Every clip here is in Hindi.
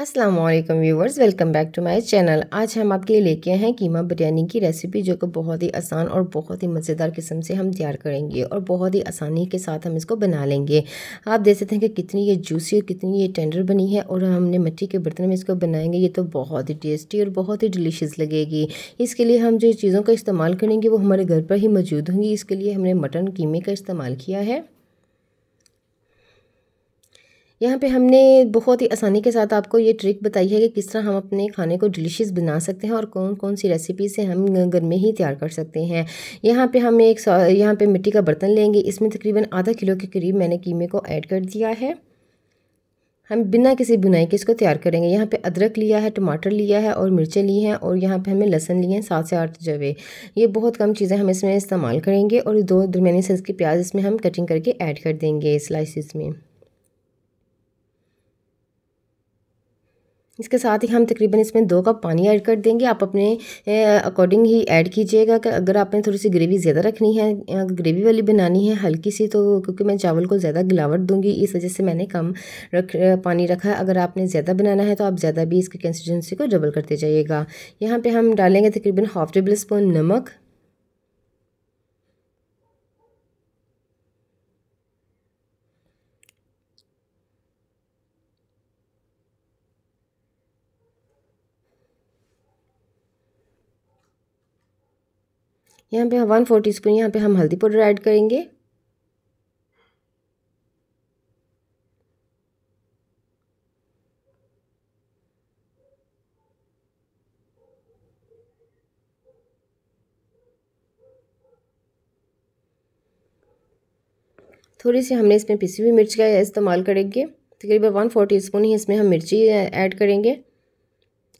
Aslam viewers welcome back to my channel आज हम आपके लिए लेके आए हैं कीमा बिरयानी की रेसिपी जो कि बहुत ही आसान और बहुत ही मज़ेदार किस्म से हम तैयार करेंगे और बहुत ही आसानी के साथ हम इसको बना लेंगे आप देख सकते हैं कि कितनी ये जूसी और कितनी ये टेंडर बनी है और हमने मिट्टी के बर्तन में इसको बनाएंगे ये तो बहुत ही टेस्टी और बहुत ही डिलीशियस लगेगी इसके लिए हम जो चीज़ों का इस्तेमाल करेंगे वो हमारे घर पर ही मौजूद होंगी इसके लिए हमने मटन कीमे का इस्तेमाल किया है यहाँ पे हमने बहुत ही आसानी के साथ आपको ये ट्रिक बताई है कि किस तरह हम अपने खाने को डिलीशियस बना सकते हैं और कौन कौन सी रेसिपी से हम घर में ही तैयार कर सकते हैं यहाँ पे हम एक यहाँ पे मिट्टी का बर्तन लेंगे इसमें तकरीबन आधा किलो के करीब मैंने कीमे को ऐड कर दिया है हम बिना किसी बुनाई के इसको तैयार करेंगे यहाँ पे अदरक लिया है टमाटर लिया है और मिर्चें ली हैं और यहाँ पे हमें लहसन लिए हैं सात से आठ जवे ये बहुत कम चीज़ें हम इसमें इस्तेमाल करेंगे और दो दरमियानी साइज़ की प्याज इसमें हम कटिंग करके ऐड कर देंगे स्लाइसिस में इसके साथ ही हम तकरीबन इसमें दो कप पानी ऐड कर देंगे आप अपने अकॉर्डिंग ही ऐड कीजिएगा अगर आपने थोड़ी सी ग्रेवी ज़्यादा रखनी है ग्रेवी वाली बनानी है हल्की सी तो क्योंकि मैं चावल को ज़्यादा गिलावट दूंगी इस वजह से मैंने कम रख पानी रखा है अगर आपने ज़्यादा बनाना है तो आप ज़्यादा भी इसकी कंसिस्टेंसी को डबल करते जाइएगा यहाँ पर हम डालेंगे तकरीबन हाफ टेबल स्पून नमक यहाँ पे हम वन फोर टी स्पून यहाँ पर हम हल्दी पाउडर ऐड करेंगे थोड़ी सी हमने इसमें पिसी हुई मिर्च का इस्तेमाल करेंगे तकरीबन वन फोर टी स्पून ही इसमें हम मिर्ची ऐड करेंगे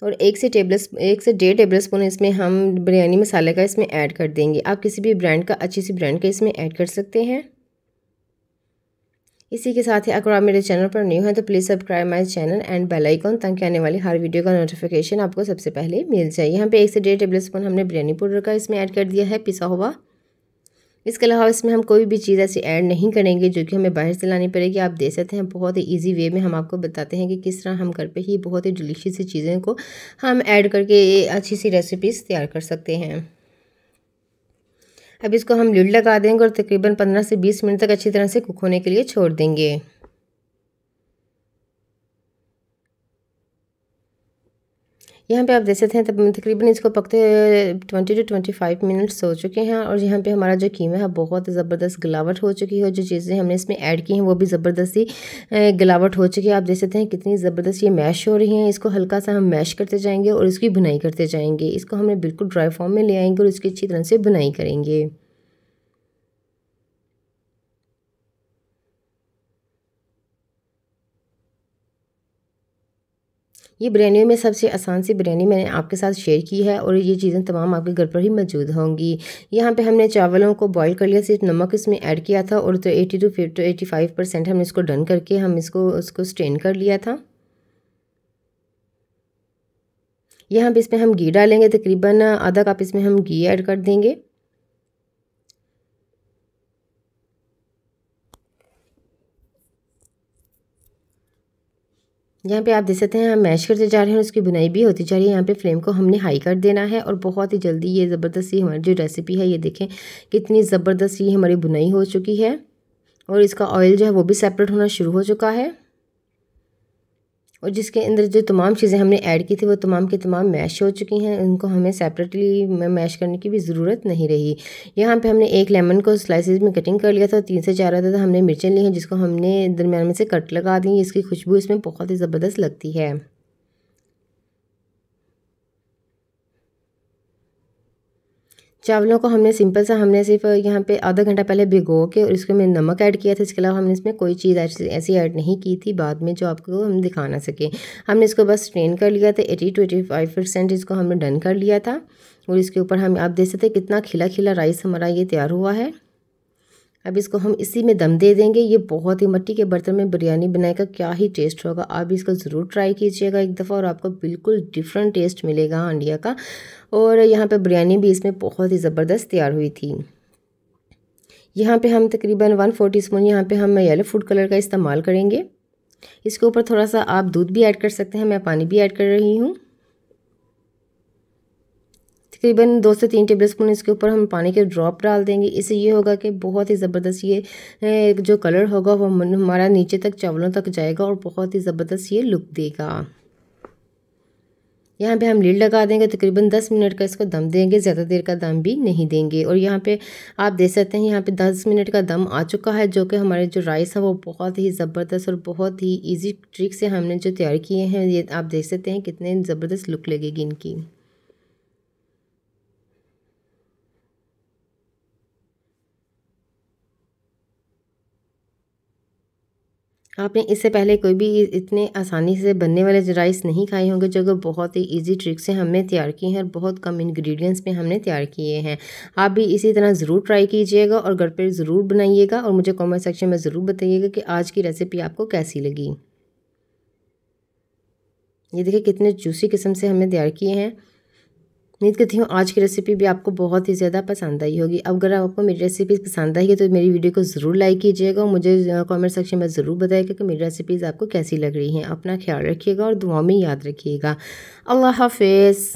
और एक से टेबल एक से डेढ़ टेबल स्पून इसमें हम बिरयानी मसाले का इसमें ऐड कर देंगे आप किसी भी ब्रांड का अच्छी सी ब्रांड का इसमें ऐड कर सकते हैं इसी के साथ ही अगर आप मेरे चैनल पर न्यू हैं तो please subscribe my channel and bell icon ताकि आने वाली हर वीडियो का नोटिफिकेशन आपको सबसे पहले मिल जाए यहाँ पे एक से डेढ़ टेबल स्पून हमने बिरयानी पाउडर का इसमें ऐड कर दिया है पिसा हुआ इसके अलावा इसमें हम कोई भी चीज़ ऐसी ऐड नहीं करेंगे जो कि हमें बाहर से लानी पड़ेगी आप दे सकते हैं बहुत ही ईजी वे में हम आपको बताते हैं कि किस तरह हम घर पर ही बहुत ही डिलीशियस सी चीज़ें को हम ऐड करके अच्छी सी रेसिपीज़ तैयार कर सकते हैं अब इसको हम लिड लगा देंगे और तकरीबन पंद्रह से बीस मिनट तक अच्छी तरह से कुक होने के लिए छोड़ देंगे यहाँ पे आप देख सकते हैं तकरीबन इसको पकते twenty to twenty five minutes हो चुके हैं और यहाँ पे हमारा जो कीमा है बहुत ज़बरदस्त गिलावट हो चुकी है जो चीज़ें हमने इसमें ऐड की हैं वो भी ज़बरदस्ती गिलावट हो चुकी है आप देख सकते हैं कितनी ज़बरदस्त ये मैश हो रही हैं इसको हल्का सा हम मैश करते जाएंगे और इसकी बुनाई करते जाएंगे इसको हमने बिल्कुल ड्राई फॉर्म में ले आएंगे और इसकी अच्छी तरह से बुनाई करेंगे ये बिरयानी में सबसे आसान सी बिरयानी मैंने आपके साथ शेयर की है और ये चीज़ें तमाम आपके घर पर ही मौजूद होंगी यहाँ पे हमने चावलों को बॉईल कर लिया सिर्फ नमक इसमें ऐड किया था और तो eighty two fifty eighty five percent हमने इसको डन करके हम इसको उसको स्ट्रेन कर लिया था यहाँ पे इसमें हम घी डालेंगे तकरीबन आधा कप इसमें हम घी ऐड कर देंगे यहाँ पे आप देख सकते हैं हम मैश करते जा रहे हैं उसकी बुनाई भी होती जा रही है यहाँ पे फ्लेम को हमने हाई कर देना है और बहुत ही जल्दी ये ज़बरदस्त ये हमारी जो रेसिपी है ये देखें कितनी ज़बरदस्त ये हमारी बुनाई हो चुकी है और इसका ऑयल जो है वो भी सेपरेट होना शुरू हो चुका है और जिसके अंदर जो तमाम चीज़ें हमने ऐड की थी वो तमाम की तमाम मैश हो चुकी हैं उनको हमें सेपरेटली मैश करने की भी ज़रूरत नहीं रही यहाँ पे हमने एक लेमन को स्लाइसेस में कटिंग कर लिया था तीन से चार आता था हमने मिर्चें ली हैं जिसको हमने दरमियान में से कट लगा दी इसकी खुशबू इसमें बहुत ही ज़बरदस्त लगती है चावलों को हमने सिंपल सा हमने सिर्फ यहाँ पे आधा घंटा पहले भिगो के और इसको मैंने नमक ऐड किया था इसके अलावा हमने इसमें कोई चीज़ ऐसी ऐड नहीं की थी बाद में जो आपको हम दिखा ना सके हमने इसको बस ट्रेन कर लिया था eighty two eighty five percent इसको हमने डन कर लिया था और इसके ऊपर हम आप देख सकते कितना खिला खिला राइस हमारा ये तैयार हुआ है अब इसको हम इसी में दम दे देंगे ये बहुत ही मट्टी के बर्तन में बिरयानी बनाने का क्या ही टेस्ट होगा आप इसको ज़रूर ट्राई कीजिएगा एक दफ़ा और आपको बिल्कुल डिफरेंट टेस्ट मिलेगा अंडिया का और यहाँ पर बिरयानी भी इसमें बहुत ही ज़बरदस्त तैयार हुई थी यहाँ पे हम तकरीबन वन फोर्टी स्पून यहाँ पर हम येलो फूड कलर का इस्तेमाल करेंगे इसके ऊपर थोड़ा सा आप दूध भी ऐड कर सकते हैं मैं पानी भी ऐड कर रही हूँ तकरीबन दो से तीन टेबल स्पून इसके ऊपर हम पानी के ड्रॉप डाल देंगे इससे ये होगा कि बहुत ही ज़बरदस्त ये जो कलर होगा वो हमारा नीचे तक चावलों तक जाएगा और बहुत ही ज़बरदस्त ये लुक देगा यहाँ पे हम लीड लगा देंगे तकरीबन दस मिनट का इसको दम देंगे ज़्यादा देर का दम भी नहीं देंगे और यहाँ पे आप देख सकते हैं यहाँ पे दस मिनट का दम आ चुका है जो कि हमारे जो राइस है वो बहुत ही ज़बरदस्त और बहुत ही इजी ट्रिक से हमने जो तैयार किए हैं ये आप देख सकते हैं कितने ज़बरदस्त लुक लगेगी इनकी आपने इससे पहले कोई भी इतने आसानी से बनने वाले राइस नहीं खाए होंगे जो कि बहुत ही इजी ट्रिक से हमने तैयार किए हैं और बहुत कम इंग्रेडिएंट्स में हमने तैयार किए हैं आप भी इसी तरह ज़रूर ट्राई कीजिएगा और घर पर ज़रूर बनाइएगा और मुझे कमेंट सेक्शन में ज़रूर बताइएगा कि आज की रेसिपी आपको कैसी लगी ये देखिए कितने जूसी किस्म से हमने तैयार किए हैं उम्मीद करती हूँ आज की रेसिपी भी आपको बहुत ही ज़्यादा पसंद आई होगी अब अगर आपको मेरी रेसिपीज़ पसंद आई है तो मेरी वीडियो को ज़रूर लाइक कीजिएगा और मुझे कमेंट सेक्शन में ज़रूर बताएगा कि मेरी रेसिपीज़ आपको कैसी लग रही हैं अपना ख्याल रखिएगा और दुआ में याद रखिएगा अल्लाह हाफिज़